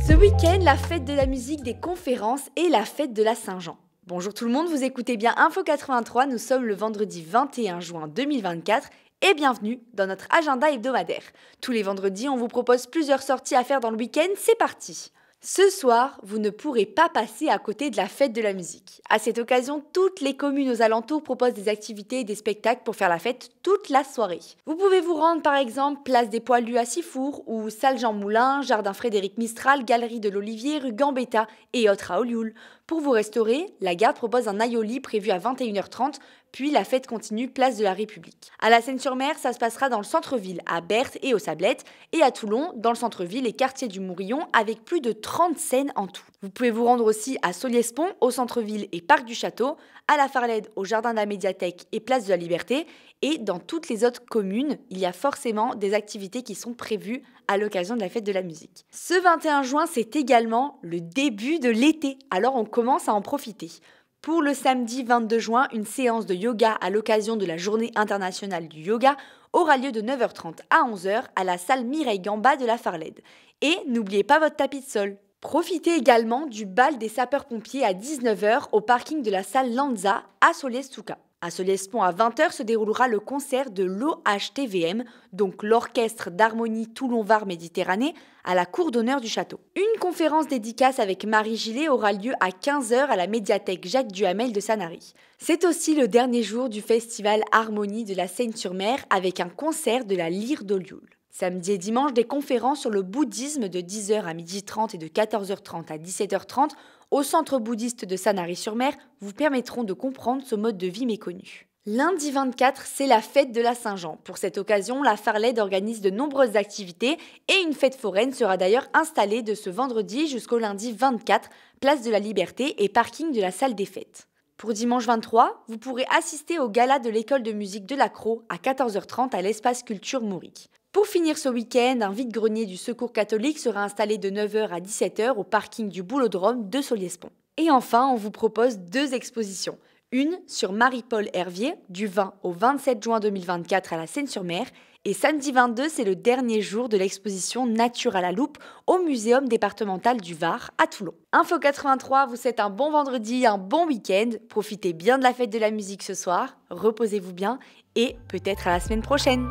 Ce week-end, la fête de la musique des conférences et la fête de la Saint-Jean. Bonjour tout le monde, vous écoutez bien Info 83, nous sommes le vendredi 21 juin 2024 et bienvenue dans notre agenda hebdomadaire. Tous les vendredis, on vous propose plusieurs sorties à faire dans le week-end, c'est parti ce soir, vous ne pourrez pas passer à côté de la fête de la musique. À cette occasion, toutes les communes aux alentours proposent des activités et des spectacles pour faire la fête toute la soirée. Vous pouvez vous rendre par exemple place des Poilus à Sifour ou salle Jean Moulin, jardin Frédéric Mistral, galerie de l'Olivier, rue Gambetta et autres à Olioul. Pour vous restaurer, la gare propose un aïoli prévu à 21h30, puis la fête continue place de la République. À la Seine-sur-Mer, ça se passera dans le centre-ville, à Berthe et aux Sablettes, et à Toulon, dans le centre-ville et quartier du Mourillon, avec plus de 30 scènes en tout. Vous pouvez vous rendre aussi à Soliespont, au centre-ville et parc du Château, à la Farlède, au jardin de la médiathèque et place de la Liberté, et dans toutes les autres communes, il y a forcément des activités qui sont prévues à l'occasion de la fête de la musique. Ce 21 juin, c'est également le début de l'été, alors on commence à en profiter. Pour le samedi 22 juin, une séance de yoga à l'occasion de la Journée internationale du yoga aura lieu de 9h30 à 11h à la salle Mireille Gamba de la Farlède. Et n'oubliez pas votre tapis de sol. Profitez également du bal des sapeurs-pompiers à 19h au parking de la salle Lanza à Solesuka. À Solespont, à 20h, se déroulera le concert de l'OHTVM, donc l'Orchestre d'Harmonie Toulon-Var Méditerranée, à la cour d'honneur du château. Une conférence dédicace avec Marie Gillet aura lieu à 15h à la médiathèque Jacques Duhamel de Sanary. C'est aussi le dernier jour du festival Harmonie de la Seine-sur-Mer avec un concert de la Lyre d'Olioul. Samedi et dimanche, des conférences sur le bouddhisme de 10h à 12h30 et de 14h30 à 17h30 au centre bouddhiste de Sanary-sur-Mer vous permettront de comprendre ce mode de vie méconnu. Lundi 24, c'est la fête de la Saint-Jean. Pour cette occasion, la Farlède organise de nombreuses activités et une fête foraine sera d'ailleurs installée de ce vendredi jusqu'au lundi 24, place de la Liberté et parking de la salle des fêtes. Pour dimanche 23, vous pourrez assister au gala de l'école de musique de l'Acro à 14h30 à l'espace Culture Mourique. Pour finir ce week-end, un vide-grenier du Secours catholique sera installé de 9h à 17h au parking du Boulodrome de Soliespont. Et enfin, on vous propose deux expositions. Une sur Marie-Paul Hervier du 20 au 27 juin 2024 à la Seine-sur-Mer et samedi 22, c'est le dernier jour de l'exposition Nature à la loupe au Muséum départemental du Var à Toulon. Info 83 vous souhaite un bon vendredi, un bon week-end. Profitez bien de la fête de la musique ce soir, reposez-vous bien et peut-être à la semaine prochaine.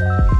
Thank you.